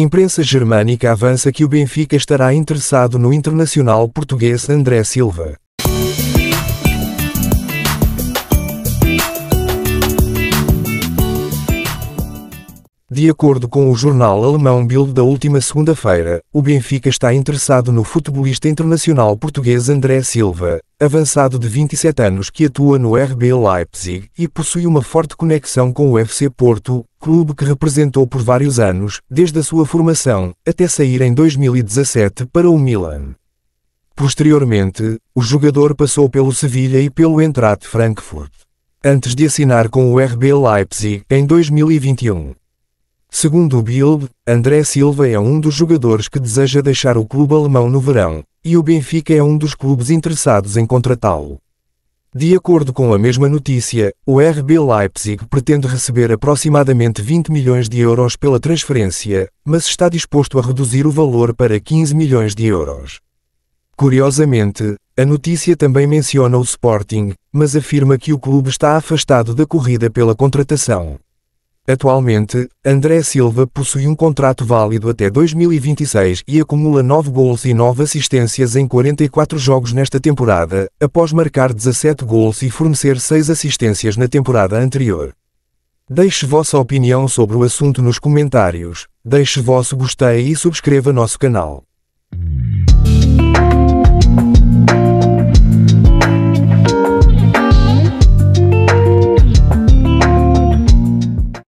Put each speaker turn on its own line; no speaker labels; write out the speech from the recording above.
Imprensa germânica avança que o Benfica estará interessado no internacional português André Silva. De acordo com o jornal alemão Bild da última segunda-feira, o Benfica está interessado no futebolista internacional português André Silva, avançado de 27 anos que atua no RB Leipzig e possui uma forte conexão com o FC Porto, clube que representou por vários anos, desde a sua formação, até sair em 2017 para o Milan. Posteriormente, o jogador passou pelo Sevilha e pelo Eintracht Frankfurt. Antes de assinar com o RB Leipzig em 2021, Segundo o Bild, André Silva é um dos jogadores que deseja deixar o clube alemão no verão, e o Benfica é um dos clubes interessados em contratá-lo. De acordo com a mesma notícia, o RB Leipzig pretende receber aproximadamente 20 milhões de euros pela transferência, mas está disposto a reduzir o valor para 15 milhões de euros. Curiosamente, a notícia também menciona o Sporting, mas afirma que o clube está afastado da corrida pela contratação. Atualmente, André Silva possui um contrato válido até 2026 e acumula 9 gols e 9 assistências em 44 jogos nesta temporada, após marcar 17 gols e fornecer 6 assistências na temporada anterior. Deixe vossa opinião sobre o assunto nos comentários, deixe vosso gostei e subscreva nosso canal.